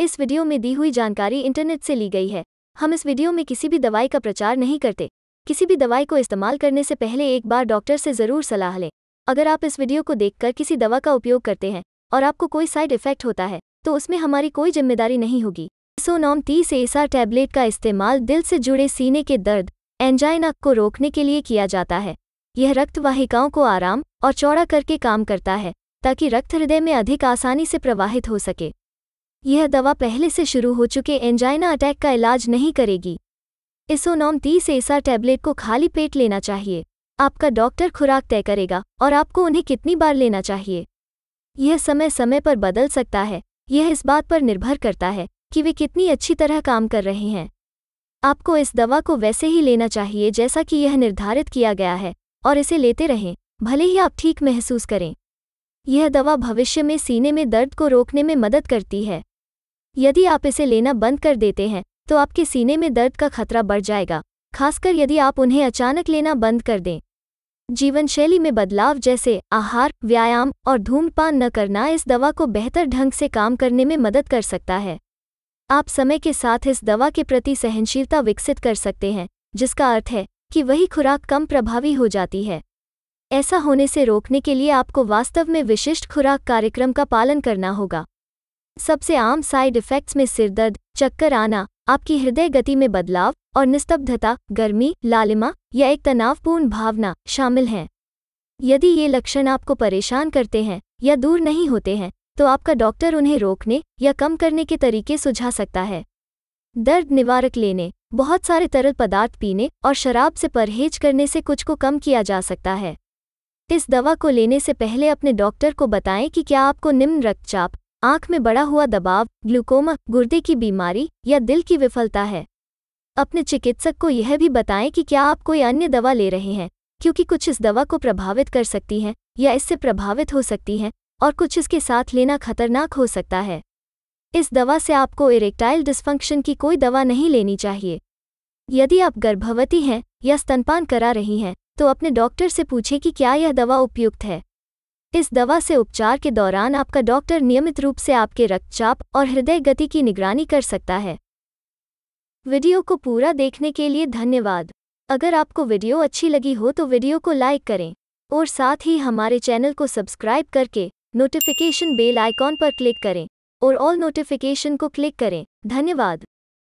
इस वीडियो में दी हुई जानकारी इंटरनेट से ली गई है हम इस वीडियो में किसी भी दवाई का प्रचार नहीं करते किसी भी दवाई को इस्तेमाल करने से पहले एक बार डॉक्टर से ज़रूर सलाह लें अगर आप इस वीडियो को देखकर किसी दवा का उपयोग करते हैं और आपको कोई साइड इफेक्ट होता है तो उसमें हमारी कोई जिम्मेदारी नहीं होगी सोनॉम तीस एसार टैबलेट का इस्तेमाल दिल से जुड़े सीने के दर्द एंजाइना को रोकने के लिए किया जाता है यह रक्त वाहिकाओं को आराम और चौड़ा करके काम करता है ताकि रक्त हृदय में अधिक आसानी से प्रवाहित हो सके यह दवा पहले से शुरू हो चुके एंजाइना अटैक का इलाज नहीं करेगी इसोनॉम तीस एसा टैबलेट को खाली पेट लेना चाहिए आपका डॉक्टर खुराक तय करेगा और आपको उन्हें कितनी बार लेना चाहिए यह समय समय पर बदल सकता है यह इस बात पर निर्भर करता है कि वे कितनी अच्छी तरह काम कर रहे हैं आपको इस दवा को वैसे ही लेना चाहिए जैसा कि यह निर्धारित किया गया है और इसे लेते रहें भले ही आप ठीक महसूस करें यह दवा भविष्य में सीने में दर्द को रोकने में मदद करती है यदि आप इसे लेना बंद कर देते हैं तो आपके सीने में दर्द का खतरा बढ़ जाएगा खासकर यदि आप उन्हें अचानक लेना बंद कर दें जीवनशैली में बदलाव जैसे आहार व्यायाम और धूम्रपान न करना इस दवा को बेहतर ढंग से काम करने में मदद कर सकता है आप समय के साथ इस दवा के प्रति सहनशीलता विकसित कर सकते हैं जिसका अर्थ है कि वही खुराक कम प्रभावी हो जाती है ऐसा होने से रोकने के लिए आपको वास्तव में विशिष्ट खुराक कार्यक्रम का पालन करना होगा सबसे आम साइड इफेक्ट्स में सिरदर्द चक्कर आना आपकी हृदय गति में बदलाव और निस्तब्धता गर्मी लालिमा या एक तनावपूर्ण भावना शामिल हैं यदि ये लक्षण आपको परेशान करते हैं या दूर नहीं होते हैं तो आपका डॉक्टर उन्हें रोकने या कम करने के तरीके सुझा सकता है दर्द निवारक लेने बहुत सारे तरल पदार्थ पीने और शराब से परहेज करने से कुछ को कम किया जा सकता है इस दवा को लेने से पहले अपने डॉक्टर को बताएं कि क्या आपको निम्न रक्तचाप आंख में बड़ा हुआ दबाव ग्लूकोमा गुर्दे की बीमारी या दिल की विफलता है अपने चिकित्सक को यह भी बताएं कि क्या आप कोई अन्य दवा ले रहे हैं क्योंकि कुछ इस दवा को प्रभावित कर सकती हैं या इससे प्रभावित हो सकती हैं और कुछ इसके साथ लेना खतरनाक हो सकता है इस दवा से आपको इरेक्टाइल डिस्फंक्शन की कोई दवा नहीं लेनी चाहिए यदि आप गर्भवती हैं या स्तनपान करा रही हैं तो अपने डॉक्टर से पूछें कि क्या यह दवा उपयुक्त है इस दवा से उपचार के दौरान आपका डॉक्टर नियमित रूप से आपके रक्तचाप और हृदय गति की निगरानी कर सकता है वीडियो को पूरा देखने के लिए धन्यवाद अगर आपको वीडियो अच्छी लगी हो तो वीडियो को लाइक करें और साथ ही हमारे चैनल को सब्सक्राइब करके नोटिफिकेशन बेल आइकॉन पर क्लिक करें और ऑल नोटिफिकेशन को क्लिक करें धन्यवाद